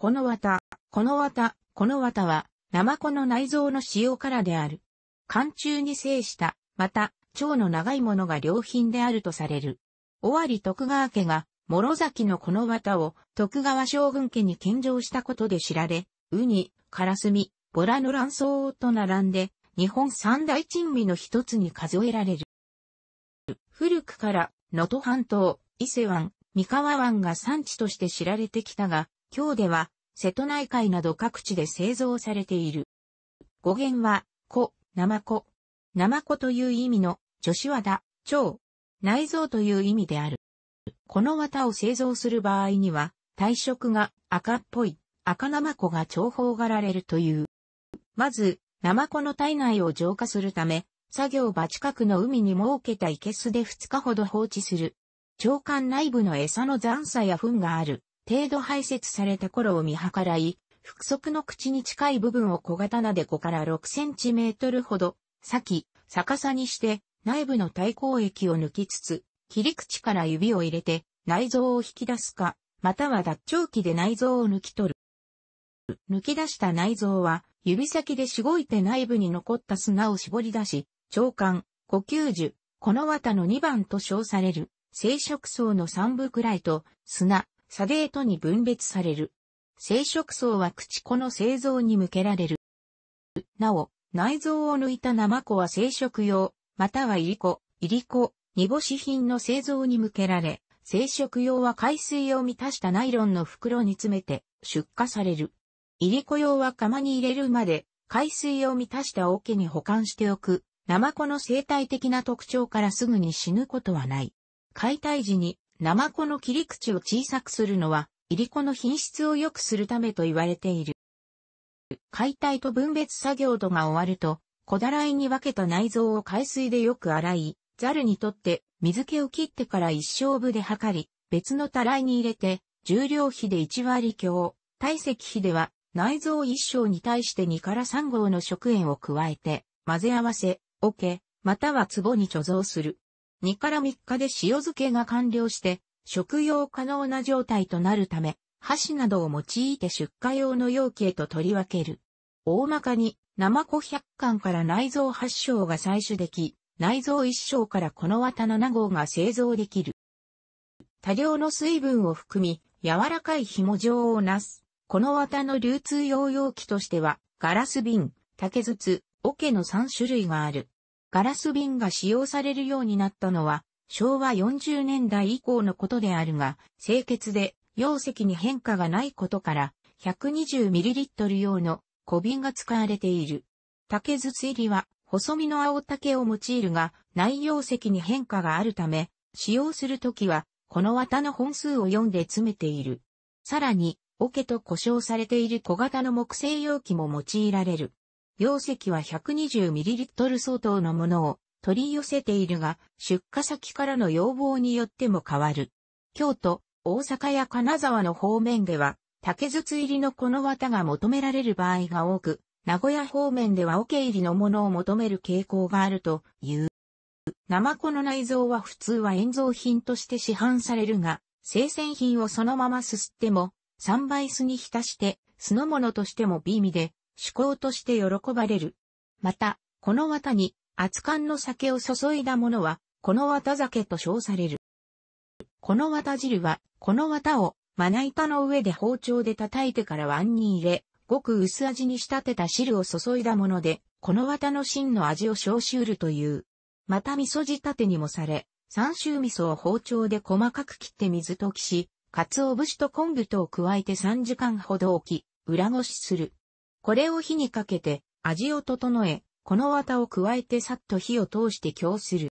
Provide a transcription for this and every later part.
この綿、この綿、この綿は、ナマコの内臓の使用からである。寒中に生した、また、蝶の長いものが良品であるとされる。尾張徳川家が、諸崎のこの綿を徳川将軍家に献上したことで知られ、ウニ、カラスミ、ボラの卵巣と並んで、日本三大珍味の一つに数えられる。古くから、能登半島、伊勢湾、三河湾が産地として知られてきたが、今日では、瀬戸内海など各地で製造されている。語源は、子、生子。生子という意味の、女子和だ、蝶、内臓という意味である。この綿を製造する場合には、体色が赤っぽい、赤生子が重宝がられるという。まず、生子の体内を浄化するため、作業場近くの海に設けた生けすで2日ほど放置する。長官内部の餌の残差や糞がある程度排泄された頃を見計らい、腹側の口に近い部分を小刀で5から6センチメートルほど、先、逆さにして内部の対抗液を抜きつつ、切り口から指を入れて内臓を引き出すか、または脱腸器で内臓を抜き取る。抜き出した内臓は指先でしごいて内部に残った砂を絞り出し、腸管、呼吸樹、この綿の2番と称される、生殖層の3部くらいと砂、サデートに分別される。生殖層は口子の製造に向けられる。なお、内臓を抜いた生子は生殖用、またはイリコ、イリコ、煮干し品の製造に向けられ、生殖用は海水を満たしたナイロンの袋に詰めて出荷される。イリコ用は釜に入れるまで、海水を満たした桶に保管しておく。ナマコの生態的な特徴からすぐに死ぬことはない。解体時にナマコの切り口を小さくするのは、イリコの品質を良くするためと言われている。解体と分別作業度が終わると、小だらいに分けた内臓を海水でよく洗い、ザルにとって水気を切ってから一勝負で測り、別のたらいに入れて、重量比で1割強、体積比では内臓1升に対して2から3合の食塩を加えて、混ぜ合わせ、け、または壺に貯蔵する。2から3日で塩漬けが完了して、食用可能な状態となるため、箸などを用いて出荷用の容器へと取り分ける。大まかに、生子百貫から内臓8章が採取でき、内臓1章からこの綿七号が製造できる。多量の水分を含み、柔らかい紐状をなす。この綿の流通用容器としては、ガラス瓶、竹筒、桶の3種類がある。ガラス瓶が使用されるようになったのは、昭和40年代以降のことであるが、清潔で、容積に変化がないことから、120ml 用の小瓶が使われている。竹筒入りは、細身の青竹を用いるが、内容積に変化があるため、使用するときは、この綿の本数を読んで詰めている。さらに、桶と呼称されている小型の木製容器も用いられる。容積は 120ml 相当のものを取り寄せているが、出荷先からの要望によっても変わる。京都、大阪や金沢の方面では、竹筒入りのこの綿が求められる場合が多く、名古屋方面では桶入りのものを求める傾向があるという。ナマコの内臓は普通は塩蔵品として市販されるが、生鮮品をそのまますすっても、三倍酢に浸して、酢の物としても美味で、趣向として喜ばれる。また、この綿に熱燗の酒を注いだものは、この綿酒と称される。この綿汁は、この綿をまな板の上で包丁で叩いてから碗に入れ、ごく薄味に仕立てた汁を注いだもので、この綿の芯の味を消臭るという。また味噌仕立てにもされ、三州味噌を包丁で細かく切って水溶きし、鰹節と昆布とを加えて3時間ほど置き、裏ごしする。これを火にかけて味を整え、この綿を加えてさっと火を通して供する。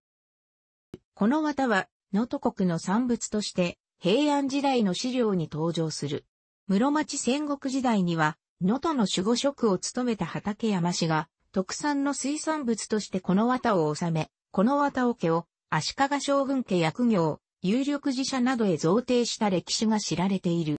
この綿は、能登国の産物として、平安時代の資料に登場する。室町戦国時代には、能登の守護職を務めた畠山氏が、特産の水産物としてこの綿を収め、この綿桶を足利将軍家役業、有力寺社などへ贈呈した歴史が知られている。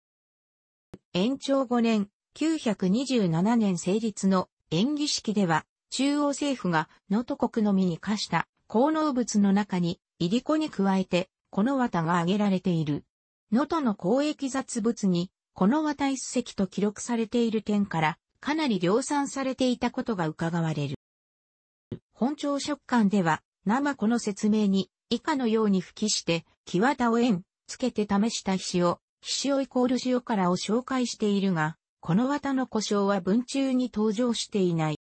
延長5年、1927年成立の演技式では、中央政府が能登国のみに課した高能物の中に、いりこに加えて、この綿が挙げられている。能登の交易雑物に、この綿一石と記録されている点から、かなり量産されていたことが伺われる。本庁食感では、生この説明に、以下のように吹きして、木綿を円、つけて試した皮脂を、皮脂をイコール塩からを紹介しているが、この綿の故障は文中に登場していない。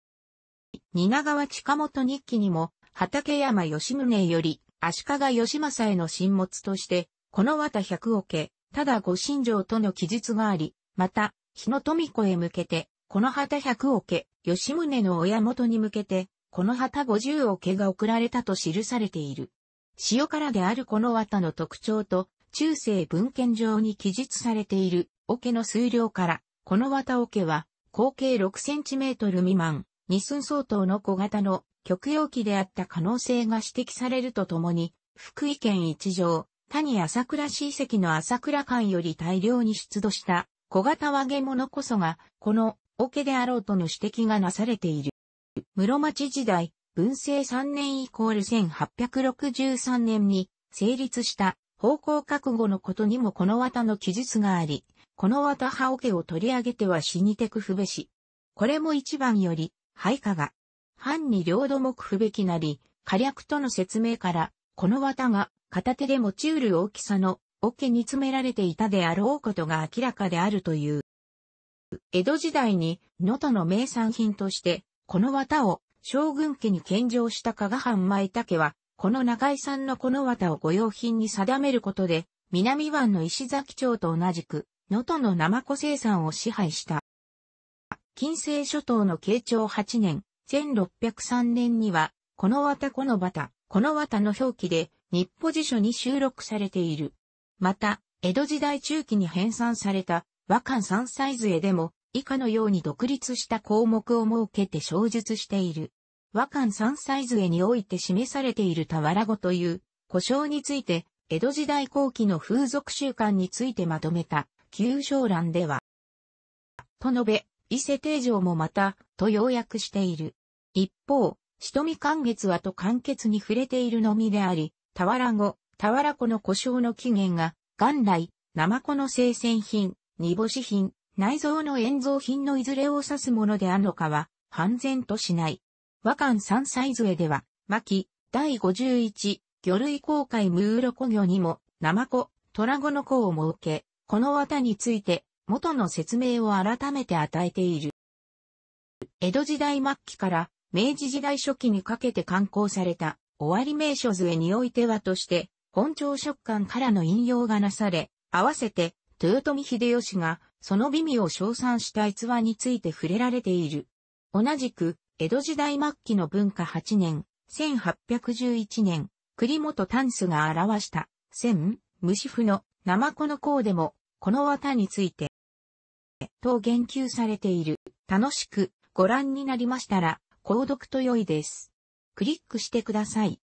蜷川近本日記にも、畠山吉宗より、足利義政への沈没として、この綿百桶、ただご心情との記述があり、また、日野富子へ向けて、この旗百桶、吉宗の親元に向けて、この旗五十桶が送られたと記されている。塩辛であるこの綿の特徴と、中世文献上に記述されている桶の数量から、この綿桶は、口径6センチメートル未満、二寸相当の小型の極容器であった可能性が指摘されるとともに、福井県一条、谷朝倉市遺跡の朝倉館より大量に出土した小型和毛物こそが、この桶であろうとの指摘がなされている。室町時代、文政3年イコール1863年に成立した方向覚悟のことにもこの綿の記述があり、この綿葉桶を取り上げては死にてくふべし。これも一番より、配下が、藩に領土もくふべきなり、火略との説明から、この綿が片手で持ちうる大きさの桶に詰められていたであろうことが明らかであるという。江戸時代に能登の名産品として、この綿を将軍家に献上した加賀藩舞竹は、この中井さんのこの綿を御用品に定めることで、南湾の石崎町と同じく、能登のナマコ生産を支配した。近世諸島の慶長8年、1603年には、この綿この綿、この綿の表記で、日報辞書に収録されている。また、江戸時代中期に編纂された和漢三歳図絵でも、以下のように独立した項目を設けて小述している。和漢三歳図絵において示されている俵語という、故障について、江戸時代後期の風俗習慣についてまとめた。旧章欄では、と述べ、伊勢定常もまた、と要約している。一方、しとみ寒月はと簡潔に触れているのみであり、俵語、俵子の故障の起源が、元来、ナマコの生鮮品、煮干し品、内臓の塩蔵品のいずれを指すものであるのかは、判然としない。和漢三歳杖では、巻、第51、魚類公開ムーロコ魚にも、ナマコ、子の子を設け、この綿について、元の説明を改めて与えている。江戸時代末期から明治時代初期にかけて刊行された終わり名所図絵においてはとして、本庁食感からの引用がなされ、合わせて豊臣秀吉がその美味を称賛した逸話について触れられている。同じく、江戸時代末期の文化8年、1811年、栗本丹素が表した、千、虫符のナマコの甲でも、この綿について、と言及されている。楽しくご覧になりましたら、購読と良いです。クリックしてください。